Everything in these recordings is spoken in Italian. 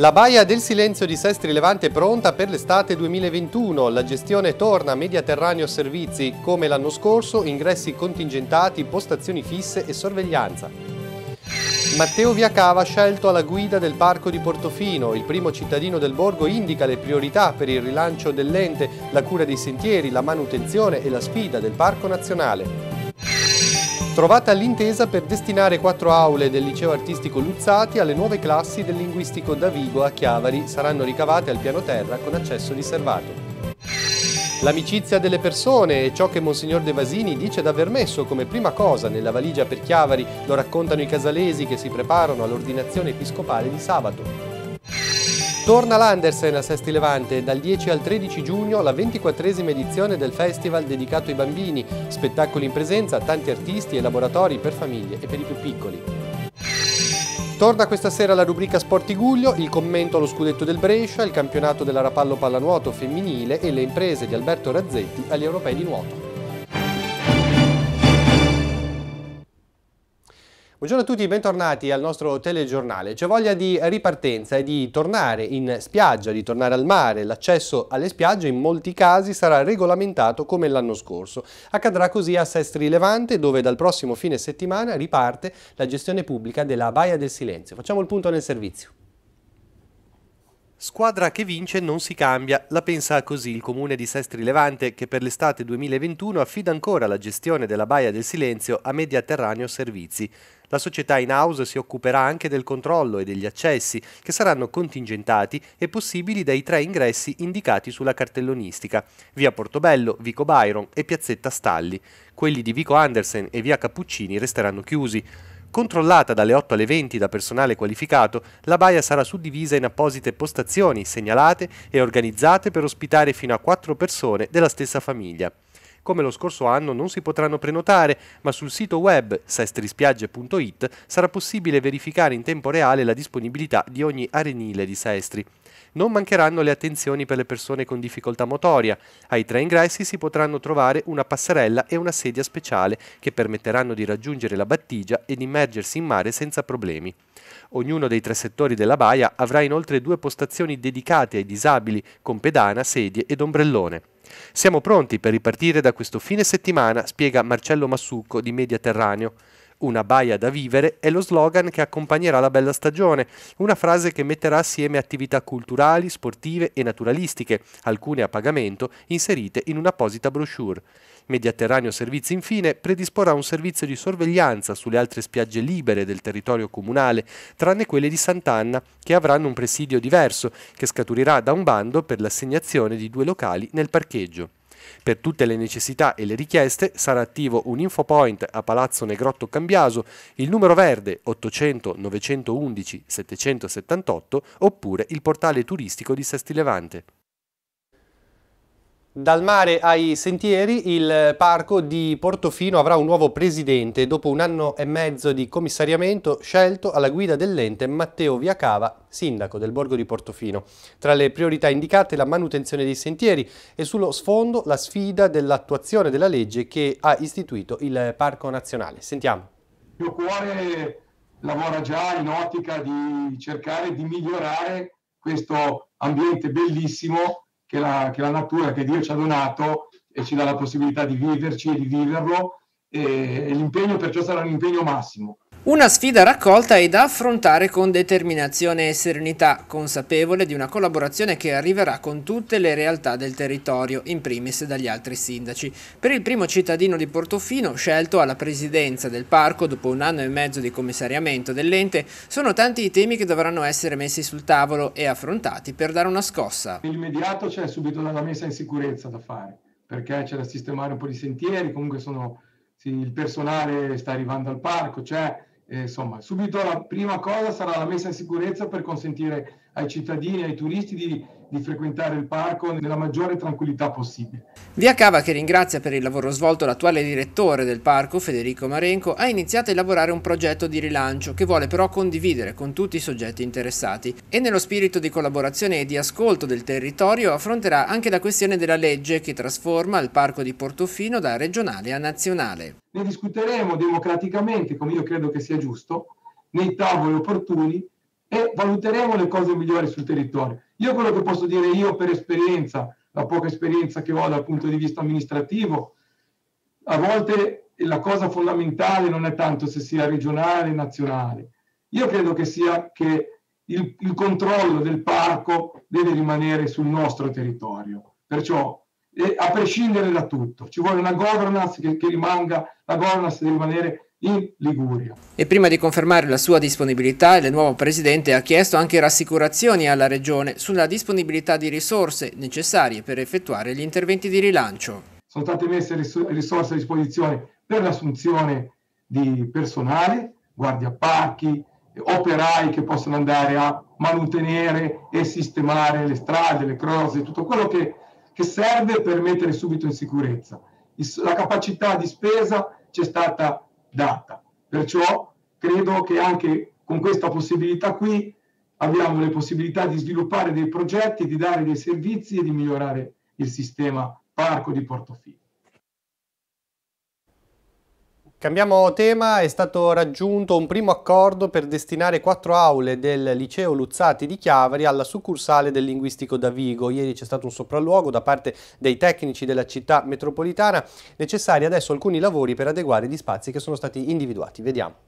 La Baia del Silenzio di Sestri Levante è pronta per l'estate 2021. La gestione torna a Mediaterraneo Servizi, come l'anno scorso, ingressi contingentati, postazioni fisse e sorveglianza. Matteo Viacava scelto alla guida del Parco di Portofino. Il primo cittadino del borgo indica le priorità per il rilancio dell'ente, la cura dei sentieri, la manutenzione e la sfida del Parco Nazionale trovata l'intesa per destinare quattro aule del liceo artistico Luzzati alle nuove classi del linguistico Davigo a Chiavari saranno ricavate al piano terra con accesso riservato. L'amicizia delle persone è ciò che Monsignor De Vasini dice di aver messo come prima cosa nella valigia per Chiavari, lo raccontano i casalesi che si preparano all'ordinazione episcopale di sabato. Torna l'Andersen a Sesti Levante dal 10 al 13 giugno la 24esima edizione del festival dedicato ai bambini, spettacoli in presenza, tanti artisti e laboratori per famiglie e per i più piccoli. Torna questa sera la rubrica Sportiguglio, il commento allo scudetto del Brescia, il campionato della Rapallo Pallanuoto femminile e le imprese di Alberto Razzetti agli europei di nuoto. Buongiorno a tutti, bentornati al nostro telegiornale. C'è voglia di ripartenza e di tornare in spiaggia, di tornare al mare. L'accesso alle spiagge in molti casi sarà regolamentato come l'anno scorso. Accadrà così a Sestri Levante, dove dal prossimo fine settimana riparte la gestione pubblica della Baia del Silenzio. Facciamo il punto nel servizio. Squadra che vince non si cambia, la pensa così il comune di Sestri Levante che per l'estate 2021 affida ancora la gestione della Baia del Silenzio a Mediaterraneo Servizi. La società in house si occuperà anche del controllo e degli accessi che saranno contingentati e possibili dai tre ingressi indicati sulla cartellonistica, via Portobello, Vico Byron e piazzetta Stalli. Quelli di Vico Andersen e via Cappuccini resteranno chiusi. Controllata dalle 8 alle 20 da personale qualificato, la baia sarà suddivisa in apposite postazioni segnalate e organizzate per ospitare fino a 4 persone della stessa famiglia. Come lo scorso anno non si potranno prenotare, ma sul sito web sestrispiagge.it sarà possibile verificare in tempo reale la disponibilità di ogni arenile di Sestri. Non mancheranno le attenzioni per le persone con difficoltà motoria. Ai tre ingressi si potranno trovare una passerella e una sedia speciale che permetteranno di raggiungere la battigia ed immergersi in mare senza problemi. Ognuno dei tre settori della baia avrà inoltre due postazioni dedicate ai disabili con pedana, sedie ed ombrellone. Siamo pronti per ripartire da questo fine settimana, spiega Marcello Massucco di Mediaterraneo una baia da vivere è lo slogan che accompagnerà la bella stagione, una frase che metterà assieme attività culturali, sportive e naturalistiche, alcune a pagamento, inserite in un'apposita brochure. Mediterraneo Servizi infine predisporrà un servizio di sorveglianza sulle altre spiagge libere del territorio comunale, tranne quelle di Sant'Anna, che avranno un presidio diverso, che scaturirà da un bando per l'assegnazione di due locali nel parcheggio. Per tutte le necessità e le richieste sarà attivo un infopoint a Palazzo Negrotto Cambiaso, il numero verde 800 911 778 oppure il portale turistico di Sestilevante. Dal mare ai sentieri, il parco di Portofino avrà un nuovo presidente dopo un anno e mezzo di commissariamento scelto alla guida dell'ente Matteo Viacava, sindaco del borgo di Portofino. Tra le priorità indicate la manutenzione dei sentieri e sullo sfondo la sfida dell'attuazione della legge che ha istituito il Parco Nazionale. Sentiamo. Il mio cuore lavora già in ottica di cercare di migliorare questo ambiente bellissimo che la, che la natura, che Dio ci ha donato e ci dà la possibilità di viverci e di viverlo e, e l'impegno perciò sarà un impegno massimo. Una sfida raccolta e da affrontare con determinazione e serenità, consapevole di una collaborazione che arriverà con tutte le realtà del territorio, in primis dagli altri sindaci. Per il primo cittadino di Portofino, scelto alla presidenza del parco dopo un anno e mezzo di commissariamento dell'ente, sono tanti i temi che dovranno essere messi sul tavolo e affrontati per dare una scossa. Nell'immediato c'è subito la messa in sicurezza da fare, perché c'è da sistemare un po' di sentieri, comunque sono, sì, il personale sta arrivando al parco, c'è eh, insomma, subito la prima cosa sarà la messa in sicurezza per consentire ai cittadini, ai turisti di, di frequentare il parco nella maggiore tranquillità possibile. Via Cava, che ringrazia per il lavoro svolto l'attuale direttore del parco, Federico Marenco, ha iniziato a elaborare un progetto di rilancio che vuole però condividere con tutti i soggetti interessati e nello spirito di collaborazione e di ascolto del territorio affronterà anche la questione della legge che trasforma il parco di Portofino da regionale a nazionale. Ne discuteremo democraticamente, come io credo che sia giusto, nei tavoli opportuni e valuteremo le cose migliori sul territorio. Io quello che posso dire io per esperienza, la poca esperienza che ho dal punto di vista amministrativo, a volte la cosa fondamentale non è tanto se sia regionale o nazionale. Io credo che sia che il, il controllo del parco deve rimanere sul nostro territorio. Perciò a prescindere da tutto. Ci vuole una governance che, che rimanga, la governance deve rimanere in Liguria. E prima di confermare la sua disponibilità, il nuovo presidente ha chiesto anche rassicurazioni alla regione sulla disponibilità di risorse necessarie per effettuare gli interventi di rilancio. Sono state messe risorse a disposizione per l'assunzione di personale, guardiapacchi, operai che possono andare a manutenere e sistemare le strade, le croze, tutto quello che, che serve per mettere subito in sicurezza. La capacità di spesa c'è stata data. Perciò credo che anche con questa possibilità qui abbiamo le possibilità di sviluppare dei progetti, di dare dei servizi e di migliorare il sistema parco di Portofino. Cambiamo tema, è stato raggiunto un primo accordo per destinare quattro aule del liceo Luzzati di Chiavari alla succursale del linguistico da Vigo. Ieri c'è stato un sopralluogo da parte dei tecnici della città metropolitana, necessari adesso alcuni lavori per adeguare gli spazi che sono stati individuati. Vediamo.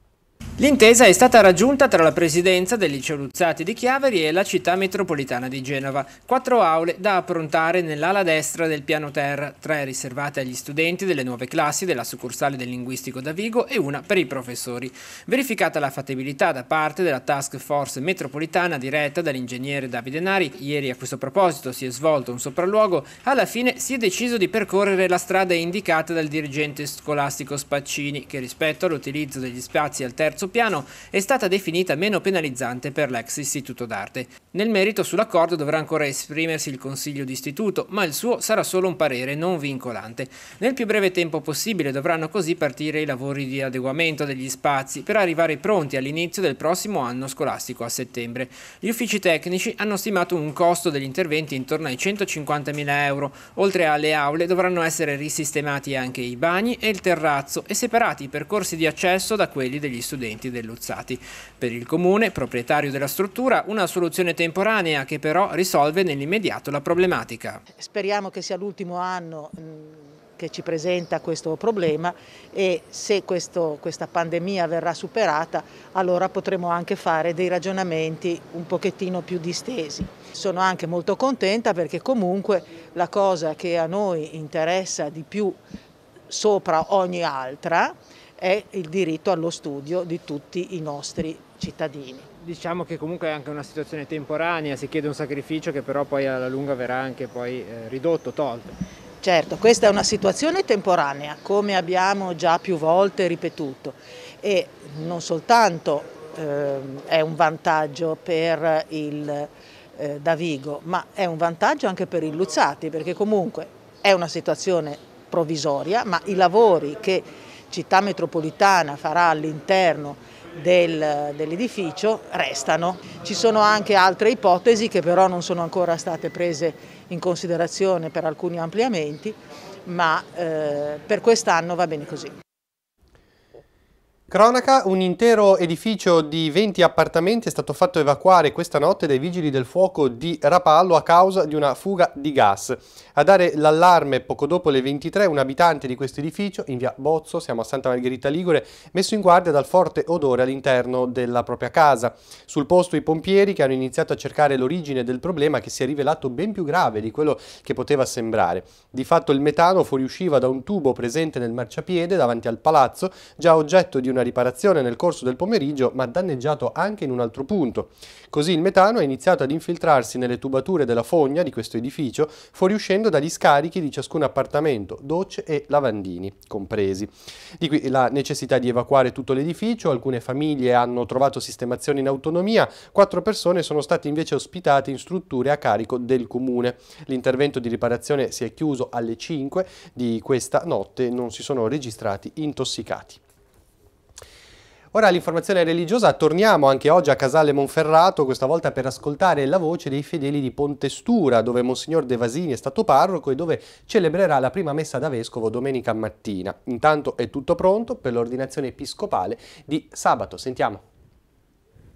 L'intesa è stata raggiunta tra la presidenza del liceo Luzzati di Chiaveri e la città metropolitana di Genova. Quattro aule da approntare nell'ala destra del piano terra, tre riservate agli studenti delle nuove classi della succursale del linguistico da Vigo e una per i professori. Verificata la fattibilità da parte della task force metropolitana diretta dall'ingegnere Davide Nari, ieri a questo proposito si è svolto un sopralluogo, alla fine si è deciso di percorrere la strada indicata dal dirigente scolastico Spaccini che rispetto all'utilizzo degli spazi al terzo piano è stata definita meno penalizzante per l'ex istituto d'arte. Nel merito sull'accordo dovrà ancora esprimersi il consiglio d'istituto, ma il suo sarà solo un parere non vincolante. Nel più breve tempo possibile dovranno così partire i lavori di adeguamento degli spazi per arrivare pronti all'inizio del prossimo anno scolastico a settembre. Gli uffici tecnici hanno stimato un costo degli interventi intorno ai 150.000 euro. Oltre alle aule dovranno essere risistemati anche i bagni e il terrazzo e separati i percorsi di accesso da quelli degli studenti residenti dell'Uzzati. Per il comune, proprietario della struttura, una soluzione temporanea che però risolve nell'immediato la problematica. Speriamo che sia l'ultimo anno mm, che ci presenta questo problema e se questo, questa pandemia verrà superata allora potremo anche fare dei ragionamenti un pochettino più distesi. Sono anche molto contenta perché comunque la cosa che a noi interessa di più sopra ogni altra è il diritto allo studio di tutti i nostri cittadini. Diciamo che comunque è anche una situazione temporanea, si chiede un sacrificio che però poi alla lunga verrà anche poi eh, ridotto, tolto. Certo, questa è una situazione temporanea, come abbiamo già più volte ripetuto, e non soltanto eh, è un vantaggio per il eh, Davigo, ma è un vantaggio anche per il Luzzati, perché comunque è una situazione provvisoria, ma i lavori che città metropolitana farà all'interno del, dell'edificio restano. Ci sono anche altre ipotesi che però non sono ancora state prese in considerazione per alcuni ampliamenti, ma eh, per quest'anno va bene così. Cronaca, un intero edificio di 20 appartamenti è stato fatto evacuare questa notte dai vigili del fuoco di Rapallo a causa di una fuga di gas. A dare l'allarme poco dopo le 23 un abitante di questo edificio in via Bozzo, siamo a Santa Margherita Ligure, messo in guardia dal forte odore all'interno della propria casa. Sul posto i pompieri che hanno iniziato a cercare l'origine del problema che si è rivelato ben più grave di quello che poteva sembrare. Di fatto il metano fuoriusciva da un tubo presente nel marciapiede davanti al palazzo, già oggetto di una una riparazione nel corso del pomeriggio, ma danneggiato anche in un altro punto. Così il metano ha iniziato ad infiltrarsi nelle tubature della fogna di questo edificio, fuoriuscendo dagli scarichi di ciascun appartamento, docce e lavandini compresi. Di qui la necessità di evacuare tutto l'edificio, alcune famiglie hanno trovato sistemazione in autonomia, quattro persone sono state invece ospitate in strutture a carico del comune. L'intervento di riparazione si è chiuso alle 5 di questa notte, non si sono registrati intossicati. Ora all'informazione religiosa torniamo anche oggi a Casale Monferrato, questa volta per ascoltare la voce dei fedeli di Pontestura, dove Monsignor De Vasini è stato parroco e dove celebrerà la prima messa da vescovo domenica mattina. Intanto è tutto pronto per l'ordinazione episcopale di sabato. Sentiamo.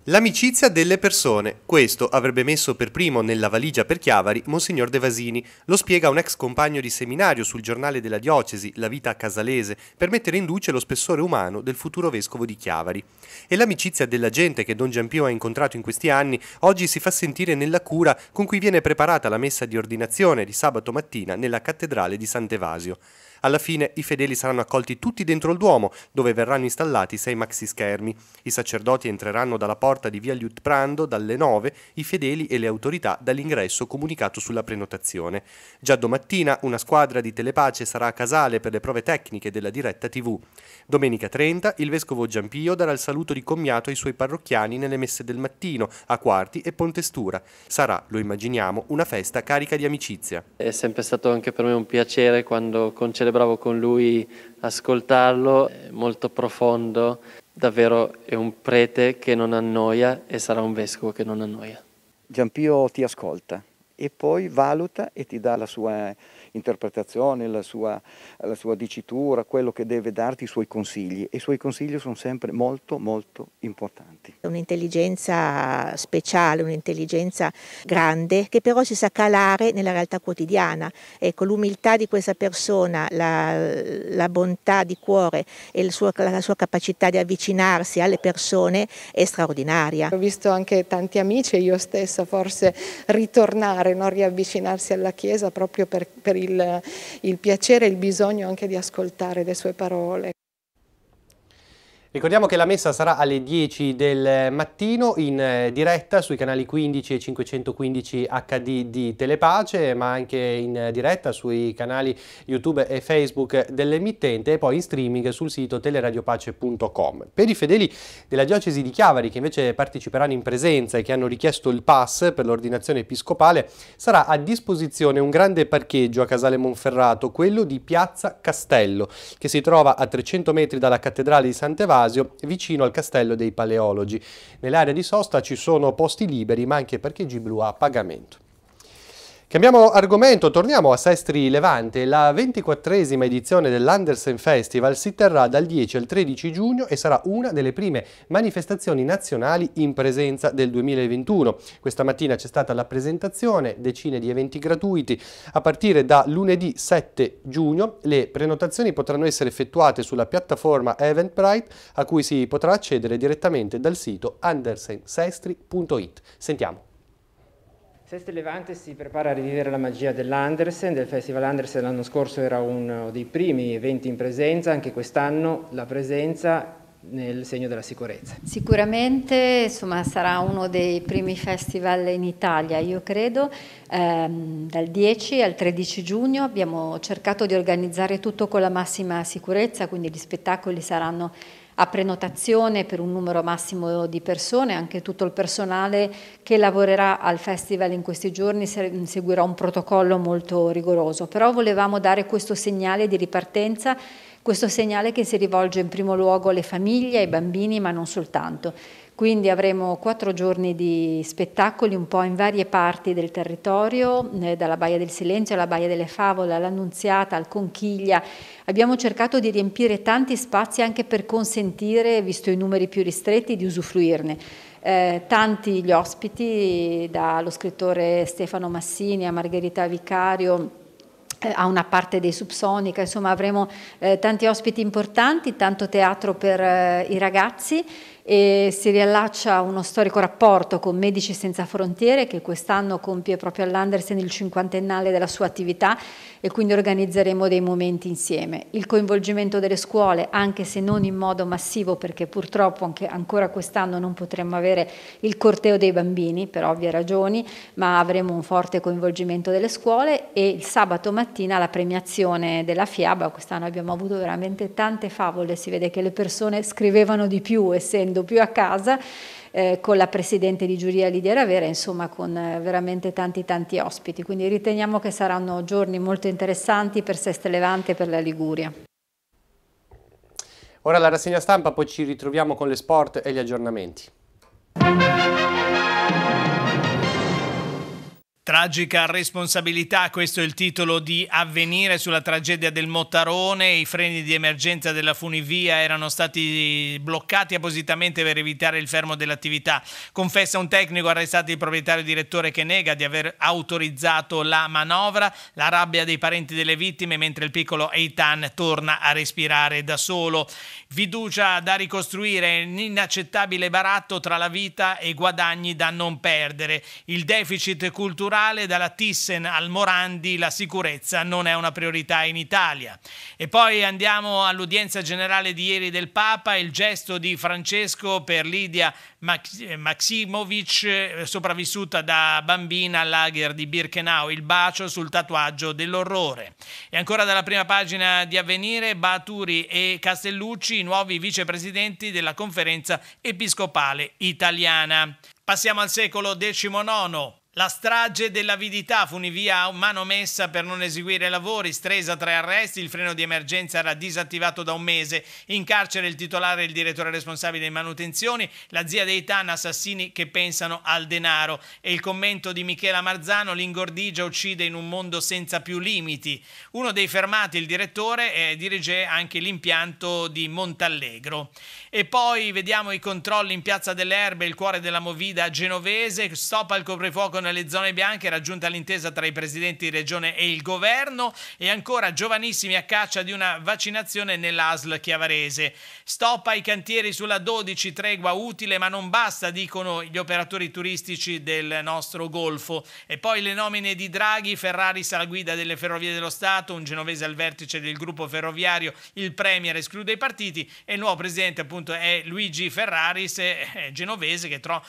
L'amicizia delle persone. Questo avrebbe messo per primo nella valigia per Chiavari Monsignor De Vasini. Lo spiega un ex compagno di seminario sul giornale della diocesi, La Vita Casalese, per mettere in luce lo spessore umano del futuro vescovo di Chiavari. E l'amicizia della gente che Don Giampio ha incontrato in questi anni oggi si fa sentire nella cura con cui viene preparata la messa di ordinazione di sabato mattina nella cattedrale di Sant'Evasio. Alla fine i fedeli saranno accolti tutti dentro il Duomo, dove verranno installati sei maxi schermi. I sacerdoti entreranno dalla porta di via Liutprando dalle 9, i fedeli e le autorità dall'ingresso comunicato sulla prenotazione. Già domattina una squadra di telepace sarà a Casale per le prove tecniche della diretta TV. Domenica 30 il vescovo Giampio darà il saluto di commiato ai suoi parrocchiani nelle messe del mattino a Quarti e Pontestura. Sarà, lo immaginiamo, una festa carica di amicizia. È sempre stato anche per me un piacere quando con celebrazioni bravo con lui, ascoltarlo, è molto profondo, davvero è un prete che non annoia e sarà un vescovo che non annoia. Giampio ti ascolta e poi valuta e ti dà la sua interpretazione, la sua, la sua dicitura, quello che deve darti i suoi consigli e i suoi consigli sono sempre molto molto importanti. Un'intelligenza speciale, un'intelligenza grande che però si sa calare nella realtà quotidiana. Ecco, l'umiltà di questa persona, la, la bontà di cuore e suo, la sua capacità di avvicinarsi alle persone è straordinaria. Ho visto anche tanti amici e io stessa forse ritornare, non riavvicinarsi alla Chiesa proprio per, per il il, il piacere e il bisogno anche di ascoltare le sue parole. Ricordiamo che la messa sarà alle 10 del mattino in eh, diretta sui canali 15 e 515 HD di Telepace, ma anche in diretta sui canali YouTube e Facebook dell'emittente e poi in streaming sul sito teleradiopace.com. Per i fedeli della diocesi di Chiavari che invece parteciperanno in presenza e che hanno richiesto il pass per l'ordinazione episcopale, sarà a disposizione un grande parcheggio a Casale Monferrato, quello di Piazza Castello, che si trova a 300 metri dalla cattedrale di Sant'Evaro Blasio, vicino al castello dei Paleologi. Nell'area di sosta ci sono posti liberi ma anche parcheggi blu a pagamento. Cambiamo argomento, torniamo a Sestri Levante. La ventiquattresima edizione dell'Andersen Festival si terrà dal 10 al 13 giugno e sarà una delle prime manifestazioni nazionali in presenza del 2021. Questa mattina c'è stata la presentazione, decine di eventi gratuiti. A partire da lunedì 7 giugno le prenotazioni potranno essere effettuate sulla piattaforma Eventbrite a cui si potrà accedere direttamente dal sito andersensestri.it. Sentiamo. Feste Levante si prepara a rivivere la magia dell'Andersen, del Festival Andersen l'anno scorso era uno dei primi eventi in presenza, anche quest'anno la presenza nel segno della sicurezza. Sicuramente insomma, sarà uno dei primi festival in Italia, io credo. Ehm, dal 10 al 13 giugno abbiamo cercato di organizzare tutto con la massima sicurezza, quindi gli spettacoli saranno a prenotazione per un numero massimo di persone, anche tutto il personale che lavorerà al festival in questi giorni seguirà un protocollo molto rigoroso, però volevamo dare questo segnale di ripartenza, questo segnale che si rivolge in primo luogo alle famiglie, ai bambini, ma non soltanto. Quindi avremo quattro giorni di spettacoli un po' in varie parti del territorio, eh, dalla Baia del Silenzio alla Baia delle Favole, all'Annunziata, al Conchiglia. Abbiamo cercato di riempire tanti spazi anche per consentire, visto i numeri più ristretti, di usufruirne. Eh, tanti gli ospiti, dallo scrittore Stefano Massini a Margherita Vicario, eh, a una parte dei subsonica, insomma avremo eh, tanti ospiti importanti, tanto teatro per eh, i ragazzi e si riallaccia uno storico rapporto con Medici Senza Frontiere che quest'anno compie proprio all'Andersen il cinquantennale della sua attività e quindi organizzeremo dei momenti insieme. Il coinvolgimento delle scuole, anche se non in modo massivo perché purtroppo anche ancora quest'anno non potremo avere il corteo dei bambini per ovvie ragioni, ma avremo un forte coinvolgimento delle scuole e il sabato mattina la premiazione della FIABA, quest'anno abbiamo avuto veramente tante favole, si vede che le persone scrivevano di più essendo sentendo più a casa, eh, con la presidente di giuria Lidia Ravera, insomma con eh, veramente tanti tanti ospiti. Quindi riteniamo che saranno giorni molto interessanti per Seste Levante e per la Liguria. Ora la rassegna stampa, poi ci ritroviamo con le sport e gli aggiornamenti. Tragica responsabilità, questo è il titolo di Avvenire sulla tragedia del Mottarone. I freni di emergenza della funivia erano stati bloccati appositamente per evitare il fermo dell'attività. Confessa un tecnico arrestato il proprietario direttore che nega di aver autorizzato la manovra. La rabbia dei parenti delle vittime mentre il piccolo Eitan torna a respirare da solo. Fiducia da ricostruire, un inaccettabile baratto tra la vita e guadagni da non perdere. Il deficit culturale naturale dalla Thyssen al Morandi la sicurezza non è una priorità in Italia. E poi andiamo all'udienza generale di ieri del Papa, il gesto di Francesco per Lidia eh, Maximovic, eh, sopravvissuta da bambina al lager di Birkenau, il bacio sul tatuaggio dell'orrore. E ancora dalla prima pagina di Avvenire, Baturi e Castellucci, i nuovi vicepresidenti della conferenza episcopale italiana. Passiamo al secolo XIX. La strage dell'avidità funivia manomessa per non eseguire lavori, stresa tre arresti, il freno di emergenza era disattivato da un mese, in carcere il titolare e il direttore responsabile di manutenzioni, la zia dei TAN, assassini che pensano al denaro e il commento di Michela Marzano, l'ingordigia uccide in un mondo senza più limiti. Uno dei fermati, il direttore, eh, dirige anche l'impianto di Montallegro. E poi vediamo i controlli in Piazza dell'Erbe, il cuore della Movida genovese, stop al coprifuoco nelle zone bianche, raggiunta l'intesa tra i presidenti di regione e il governo e ancora giovanissimi a caccia di una vaccinazione nell'ASL chiavarese. Stop ai cantieri sulla 12, tregua utile ma non basta, dicono gli operatori turistici del nostro Golfo. E poi le nomine di Draghi, Ferraris alla guida delle Ferrovie dello Stato, un genovese al vertice del gruppo ferroviario, il Premier esclude i partiti e il nuovo presidente appunto è Luigi Ferraris, eh, genovese che trova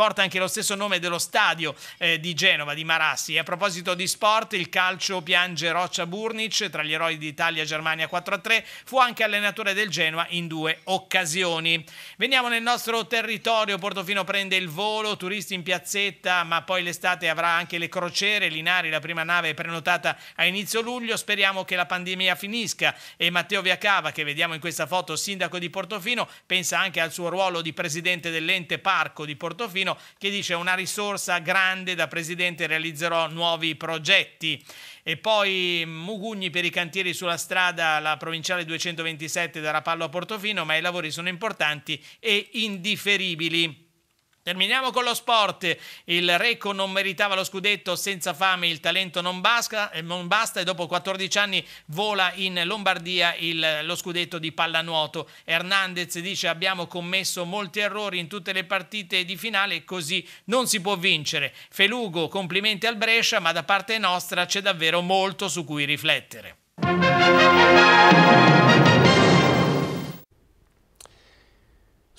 porta anche lo stesso nome dello stadio eh, di Genova, di Marassi. E a proposito di sport, il calcio piange Roccia Burnic tra gli eroi d'Italia Germania 4-3, fu anche allenatore del Genoa in due occasioni. Veniamo nel nostro territorio, Portofino prende il volo, turisti in piazzetta, ma poi l'estate avrà anche le crociere, Linari la prima nave è prenotata a inizio luglio, speriamo che la pandemia finisca e Matteo Viacava che vediamo in questa foto sindaco di Portofino pensa anche al suo ruolo di presidente dell'ente parco di Portofino Martino che dice una risorsa grande da presidente realizzerò nuovi progetti. E poi Mugugni per i cantieri sulla strada, la provinciale 227 da Rapallo a Portofino, ma i lavori sono importanti e indifferibili. Terminiamo con lo sport. Il Reco non meritava lo scudetto senza fame, il talento non basta, eh, non basta e dopo 14 anni vola in Lombardia il, lo scudetto di pallanuoto. Hernandez dice abbiamo commesso molti errori in tutte le partite di finale così non si può vincere. Felugo complimenti al Brescia ma da parte nostra c'è davvero molto su cui riflettere.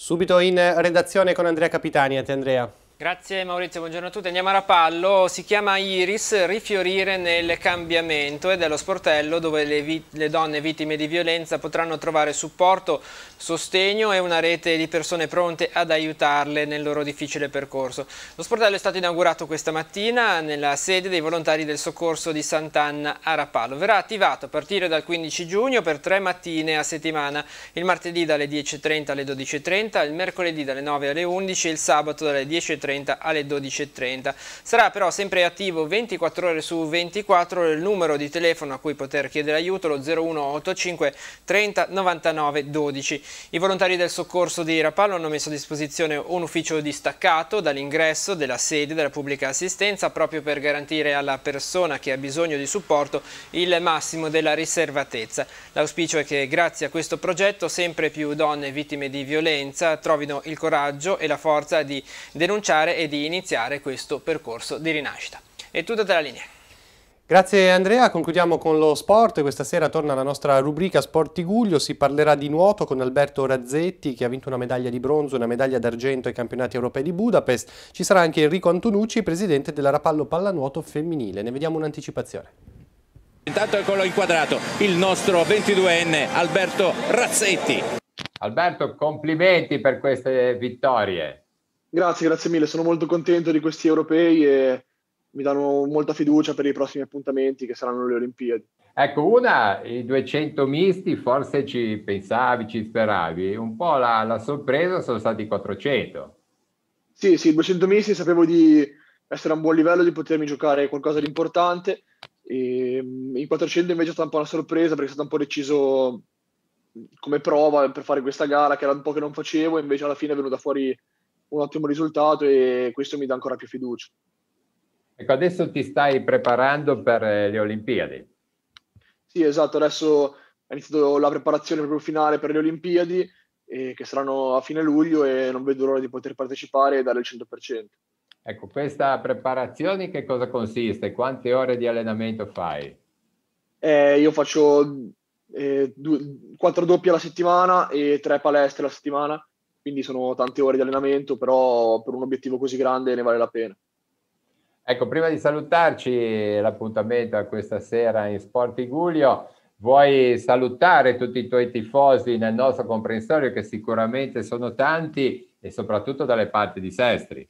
Subito in redazione con Andrea Capitani, a te Andrea. Grazie Maurizio, buongiorno a tutti. Andiamo a Rapallo, si chiama Iris, rifiorire nel cambiamento ed è lo sportello dove le, le, donne vittime di violenza potranno trovare supporto, sostegno e una rete di persone pronte ad aiutarle nel loro difficile percorso. Lo sportello è stato inaugurato questa mattina nella sede dei volontari del soccorso di Sant'Anna a Rapallo. Verrà attivato a partire dal 15 giugno per tre mattine a settimana, il martedì dalle 10.30 alle 12.30, il mercoledì dalle 9 alle 11 e il sabato dalle 10.30 9.30 alle 12.30. Sarà però sempre attivo 24 ore su 24 il numero di telefono a cui poter chiedere aiuto, lo 0185 30 99 12. I volontari del soccorso di Rapallo hanno messo a disposizione un ufficio distaccato dall'ingresso della sede della pubblica assistenza proprio per garantire alla persona che ha bisogno di supporto il massimo della riservatezza. L'auspicio è che grazie a questo progetto sempre più donne vittime di violenza trovino il coraggio e la forza di denunciare recuperare e di iniziare questo percorso di rinascita. È tutta te la linea. Grazie Andrea, concludiamo con lo sport. Questa sera torna la nostra rubrica Sport Tiguglio, si parlerà di nuoto con Alberto Razzetti che ha vinto una medaglia di bronzo e una medaglia d'argento ai campionati europei di Budapest. Ci sarà anche Enrico Antonucci, presidente della Rapallo Pallanuoto Femminile. Ne vediamo un'anticipazione. Intanto eccolo inquadrato il nostro 22enne Alberto Razzetti. Alberto, complimenti per queste vittorie. Grazie, grazie mille. Sono molto contento di questi europei e mi danno molta fiducia per i prossimi appuntamenti che saranno le Olimpiadi. Ecco, una, i 200 misti, forse ci pensavi, ci speravi, un po' la, la sorpresa sono stati 400. Sì, sì, 200 misti, sapevo di essere a un buon livello, di potermi giocare qualcosa di importante. E, mm, in 400 invece è stata un po' una sorpresa perché è stato un po' deciso mm, come prova per fare questa gara che era un po' che non facevo, e invece alla fine è venuta fuori un ottimo risultato e questo mi dà ancora più fiducia. Ecco, adesso ti stai preparando per eh, le Olimpiadi. Sì, esatto, adesso ho iniziato la preparazione proprio finale per le Olimpiadi, eh, che saranno a fine luglio e non vedo l'ora di poter partecipare e dare il 100%. Ecco, questa preparazione che cosa consiste? Quante ore di allenamento fai? Eh, io faccio eh, due, quattro doppie alla settimana e tre palestre alla settimana quindi sono tante ore di allenamento, però per un obiettivo così grande ne vale la pena. Ecco, prima di salutarci l'appuntamento a questa sera in Sport Iguglio, vuoi salutare tutti i tuoi tifosi nel nostro comprensorio che sicuramente sono tanti e soprattutto dalle parti di Sestri.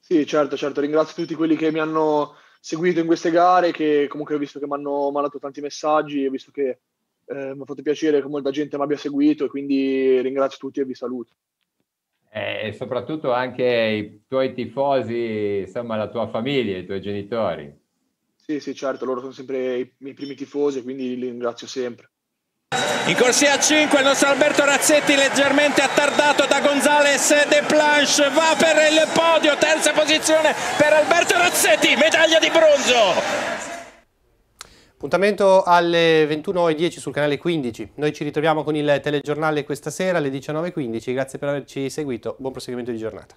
Sì, certo, certo, ringrazio tutti quelli che mi hanno seguito in queste gare, che comunque ho visto che mi hanno mandato tanti messaggi, ho visto che eh, mi ha fatto piacere che molta gente mi abbia seguito e quindi ringrazio tutti e vi saluto. Eh, e soprattutto anche i tuoi tifosi, insomma la tua famiglia, i tuoi genitori. Sì, sì, certo, loro sono sempre i miei primi tifosi, quindi li ringrazio sempre. In corsia 5 il nostro Alberto Razzetti leggermente attardato da Gonzales De Planche va per il podio, terza posizione per Alberto Razzetti, medaglia di bronzo. Appuntamento alle 21.10 sul canale 15. Noi ci ritroviamo con il telegiornale questa sera alle 19.15. Grazie per averci seguito. Buon proseguimento di giornata.